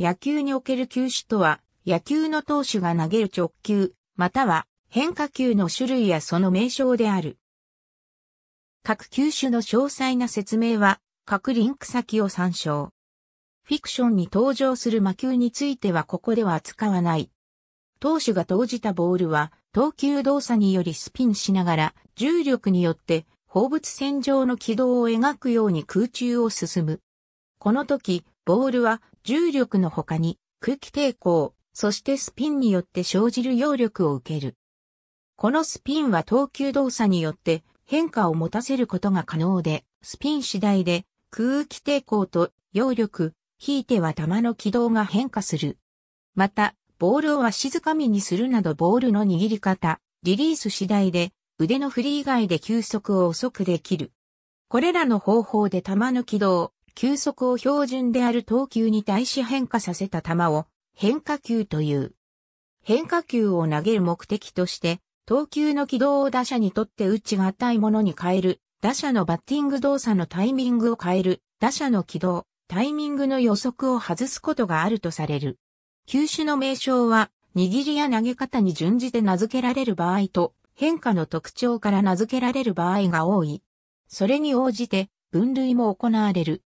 野球における球種とは、野球の投手が投げる直球、または変化球の種類やその名称である。各球種の詳細な説明は、各リンク先を参照。フィクションに登場する魔球についてはここでは扱わない。投手が投じたボールは、投球動作によりスピンしながら、重力によって、放物線上の軌道を描くように空中を進む。この時、ボールは重力の他に空気抵抗、そしてスピンによって生じる揚力を受ける。このスピンは投球動作によって変化を持たせることが可能で、スピン次第で空気抵抗と揚力、ひいては球の軌道が変化する。また、ボールを足づかみにするなどボールの握り方、リリース次第で腕の振り以外で球速を遅くできる。これらの方法で球の軌道、球速を標準である投球に対し変化させた球を変化球という。変化球を投げる目的として、投球の軌道を打者にとって打ちがたいものに変える、打者のバッティング動作のタイミングを変える、打者の軌道、タイミングの予測を外すことがあるとされる。球種の名称は、握りや投げ方に準じて名付けられる場合と、変化の特徴から名付けられる場合が多い。それに応じて、分類も行われる。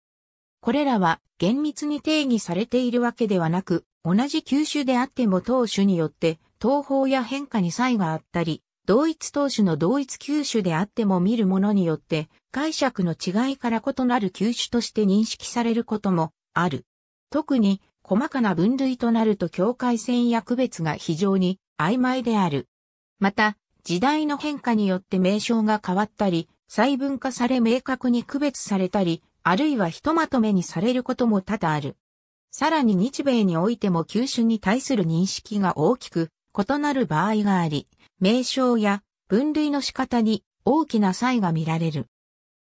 これらは厳密に定義されているわけではなく、同じ球種であっても投手によって投法や変化に差異があったり、同一投手の同一球種であっても見るものによって解釈の違いから異なる球種として認識されることもある。特に細かな分類となると境界線や区別が非常に曖昧である。また、時代の変化によって名称が変わったり、細分化され明確に区別されたり、あるいはひとまとめにされることも多々ある。さらに日米においても球種に対する認識が大きく異なる場合があり、名称や分類の仕方に大きな差異が見られる。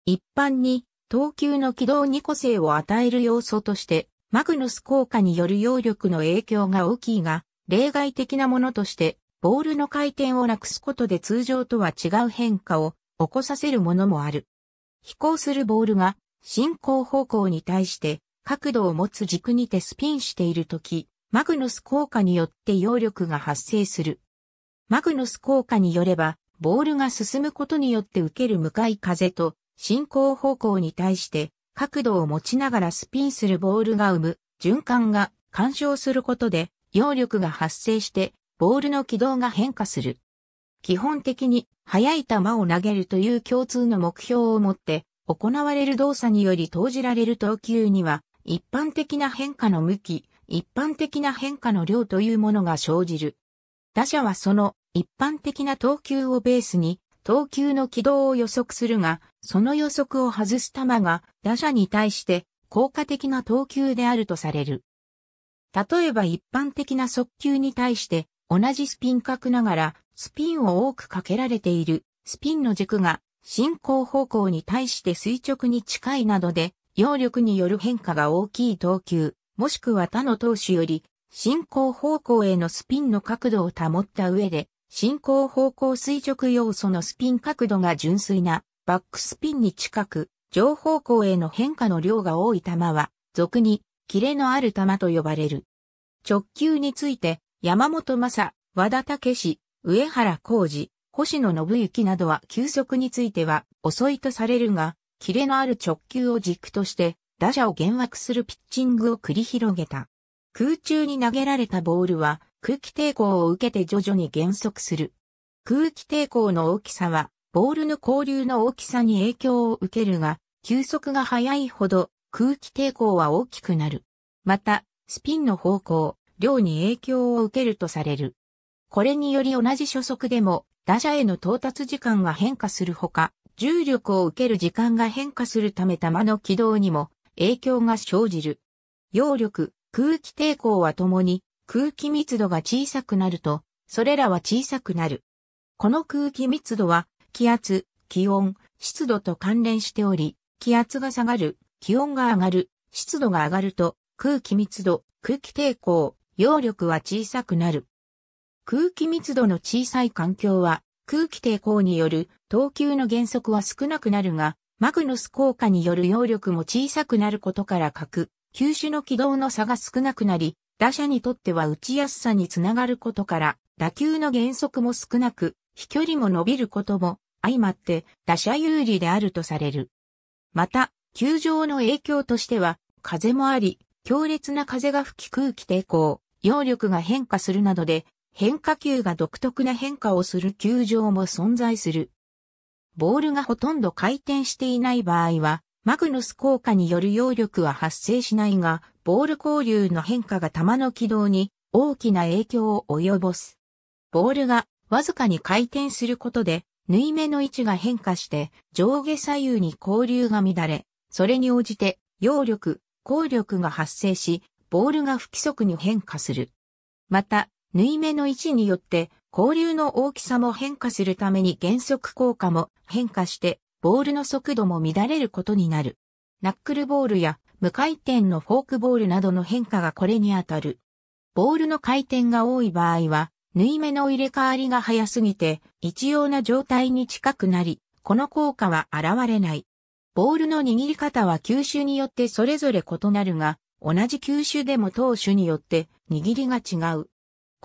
一般に投球の軌道に個性を与える要素として、マグヌス効果による揚力の影響が大きいが、例外的なものとして、ボールの回転をなくすことで通常とは違う変化を起こさせるものもある。飛行するボールが進行方向に対して角度を持つ軸にてスピンしているとき、マグノス効果によって揚力が発生する。マグノス効果によれば、ボールが進むことによって受ける向かい風と進行方向に対して角度を持ちながらスピンするボールが生む循環が干渉することで揚力が発生してボールの軌道が変化する。基本的に速い球を投げるという共通の目標を持って行われる動作により投じられる投球には、一般的な変化の向き、一般的な変化の量というものが生じる。打者はその一般的な投球をベースに、投球の軌道を予測するが、その予測を外す球が打者に対して効果的な投球であるとされる。例えば一般的な速球に対して同じスピン角ながらスピンを多くかけられているスピンの軸が進行方向に対して垂直に近いなどで、揚力による変化が大きい投球、もしくは他の投手より、進行方向へのスピンの角度を保った上で、進行方向垂直要素のスピン角度が純粋なバックスピンに近く、上方向への変化の量が多い球は、俗に、キレのある球と呼ばれる。直球について、山本正、和田武史、上原浩二、星野信之などは球速については遅いとされるが、キレのある直球を軸として、打者を幻惑するピッチングを繰り広げた。空中に投げられたボールは、空気抵抗を受けて徐々に減速する。空気抵抗の大きさは、ボールの交流の大きさに影響を受けるが、球速が速いほど空気抵抗は大きくなる。また、スピンの方向、量に影響を受けるとされる。これにより同じ初速でも打者への到達時間が変化するほか、重力を受ける時間が変化するため球の軌道にも影響が生じる。揚力、空気抵抗はともに空気密度が小さくなると、それらは小さくなる。この空気密度は気圧、気温、湿度と関連しており、気圧が下がる、気温が上がる、湿度が上がると空気密度、空気抵抗、揚力は小さくなる。空気密度の小さい環境は空気抵抗による等級の減速は少なくなるが、マグノス効果による揚力も小さくなることからく。球種の軌道の差が少なくなり、打者にとっては打ちやすさにつながることから、打球の減速も少なく、飛距離も伸びることも相まって打者有利であるとされる。また、球場の影響としては、風もあり、強烈な風が吹き空気抵抗、揚力が変化するなどで変化球が独特な変化をする球場も存在する。ボールがほとんど回転していない場合は、マグノス効果による揚力は発生しないが、ボール交流の変化が球の軌道に大きな影響を及ぼす。ボールがわずかに回転することで、縫い目の位置が変化して上下左右に交流が乱れ、それに応じて揚力、効力が発生し、ボールが不規則に変化する。また、縫い目の位置によって交流の大きさも変化するために減速効果も変化してボールの速度も乱れることになる。ナックルボールや無回転のフォークボールなどの変化がこれに当たる。ボールの回転が多い場合は、縫い目の入れ替わりが早すぎて、一様な状態に近くなり、この効果は現れない。ボールの握り方は球種によってそれぞれ異なるが、同じ球種でも投手によって握りが違う。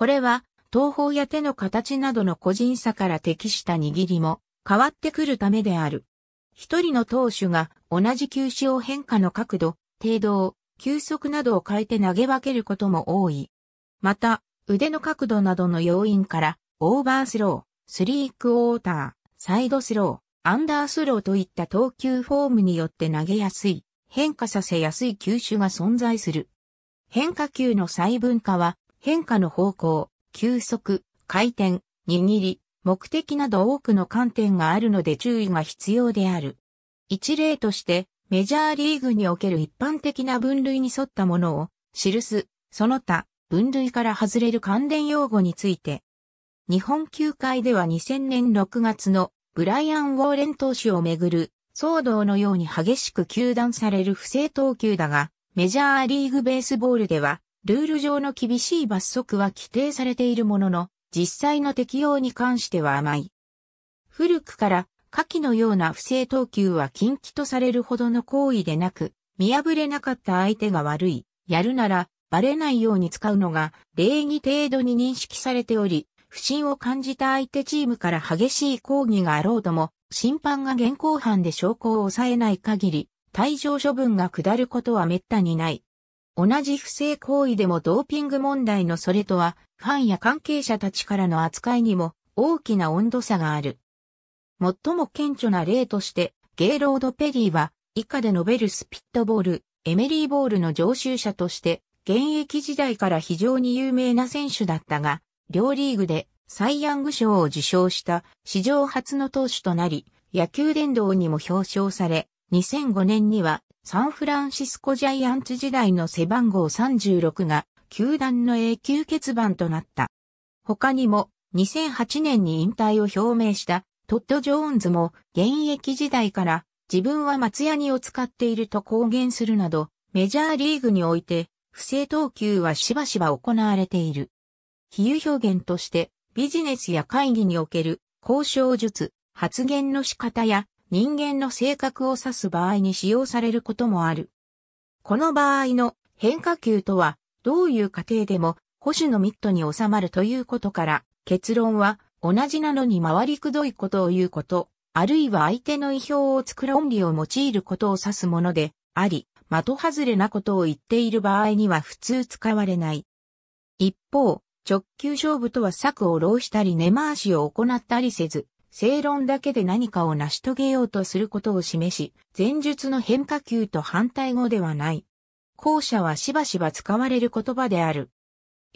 これは、東方や手の形などの個人差から適した握りも変わってくるためである。一人の投手が同じ球種を変化の角度、程度球速などを変えて投げ分けることも多い。また、腕の角度などの要因から、オーバースロー、スリークウォーター、サイドスロー、アンダースローといった投球フォームによって投げやすい、変化させやすい球種が存在する。変化球の細分化は変化の方向、急速、回転、握り、目的など多くの観点があるので注意が必要である。一例として、メジャーリーグにおける一般的な分類に沿ったものを、記す、その他、分類から外れる関連用語について。日本球界では2000年6月のブライアン・ウォーレン投手をめぐる騒動のように激しく球団される不正投球だが、メジャーリーグベースボールではルール上の厳しい罰則は規定されているものの、実際の適用に関しては甘い。古くから、下記のような不正投球は禁忌とされるほどの行為でなく、見破れなかった相手が悪い、やるなら、バレないように使うのが、礼儀程度に認識されており、不審を感じた相手チームから激しい抗議があろうとも、審判が現行犯で証拠を抑えない限り、退場処分が下ることは滅多にない。同じ不正行為でもドーピング問題のそれとは、ファンや関係者たちからの扱いにも大きな温度差がある。最も顕著な例として、ゲイロード・ペリーは、以下で述べるスピットボール、エメリーボールの常習者として、現役時代から非常に有名な選手だったが、両リーグでサイ・ヤング賞を受賞した史上初の投手となり、野球殿堂にも表彰され、2005年にはサンフランシスコジャイアンツ時代の背番号36が球団の永久欠番となった。他にも2008年に引退を表明したトッド・ジョーンズも現役時代から自分は松ヤニを使っていると公言するなどメジャーリーグにおいて不正投球はしばしば行われている。比喩表現としてビジネスや会議における交渉術、発言の仕方や人間の性格を指す場合に使用されることもある。この場合の変化球とは、どういう過程でも保守のミットに収まるということから、結論は同じなのに回りくどいことを言うこと、あるいは相手の意表を作く論理を用いることを指すもので、あり、的外れなことを言っている場合には普通使われない。一方、直球勝負とは策を浪したり根回しを行ったりせず、正論だけで何かを成し遂げようとすることを示し、前述の変化球と反対語ではない。後者はしばしば使われる言葉である。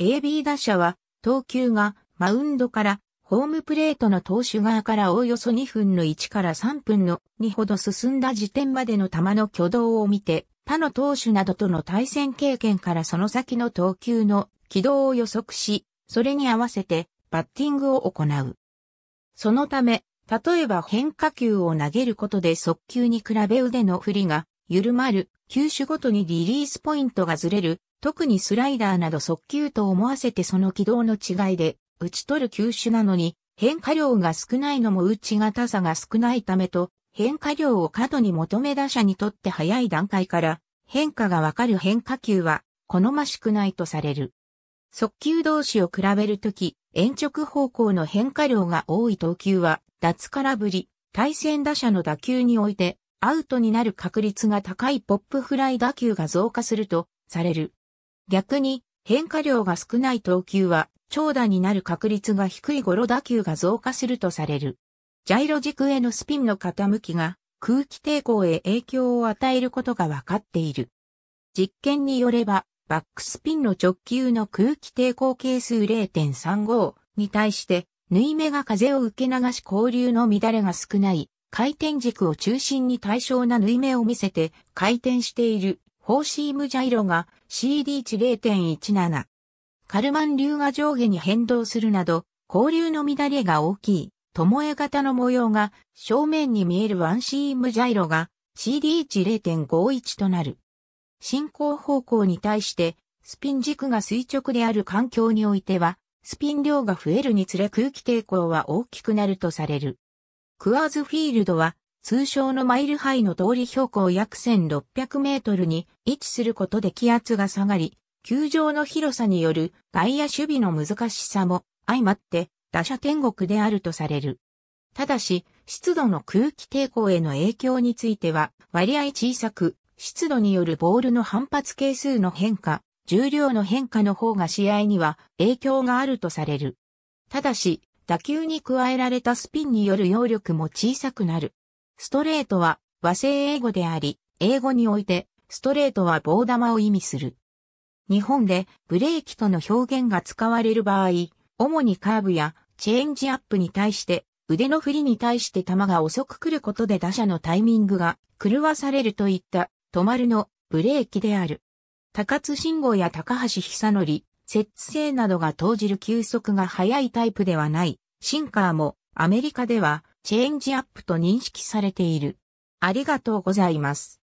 AB 打者は、投球がマウンドからホームプレートの投手側からおおよそ2分の1から3分の2ほど進んだ時点までの球の挙動を見て、他の投手などとの対戦経験からその先の投球の軌道を予測し、それに合わせてバッティングを行う。そのため、例えば変化球を投げることで速球に比べ腕の振りが緩まる、球種ごとにリリースポイントがずれる、特にスライダーなど速球と思わせてその軌道の違いで打ち取る球種なのに、変化量が少ないのも打ち方さが少ないためと、変化量を過度に求め打者にとって早い段階から、変化がわかる変化球は好ましくないとされる。速球同士を比べるとき、延直方向の変化量が多い投球は、脱空振り、対戦打者の打球において、アウトになる確率が高いポップフライ打球が増加すると、される。逆に、変化量が少ない投球は、長打になる確率が低いゴロ打球が増加するとされる。ジャイロ軸へのスピンの傾きが、空気抵抗へ影響を与えることが分かっている。実験によれば、バックスピンの直球の空気抵抗係数0.35に対して、縫い目が風を受け流し交流の乱れが少ない、回転軸を中心に対称な縫い目を見せて回転している、フォーシームジャイロが CD 値0.17。カルマン流が上下に変動するなど、交流の乱れが大きい、巴型の模様が正面に見えるワンシームジャイロが CD 値0.51となる。進行方向に対して、スピン軸が垂直である環境においては、スピン量が増えるにつれ空気抵抗は大きくなるとされる。クアーズフィールドは、通称のマイルハイの通り標高約1600メートルに位置することで気圧が下がり、球場の広さによる外野守備の難しさも相まって打者天国であるとされる。ただし、湿度の空気抵抗への影響については割合小さく、湿度によるボールの反発係数の変化、重量の変化の方が試合には影響があるとされる。ただし、打球に加えられたスピンによる揚力も小さくなる。ストレートは和製英語であり、英語においてストレートは棒玉を意味する。日本でブレーキとの表現が使われる場合、主にカーブやチェンジアップに対して腕の振りに対して球が遅く来ることで打者のタイミングが狂わされるといった止まるのブレーキである。高津信号や高橋久則、摂津性などが投じる急速が速いタイプではない、シンカーもアメリカではチェンジアップと認識されている。ありがとうございます。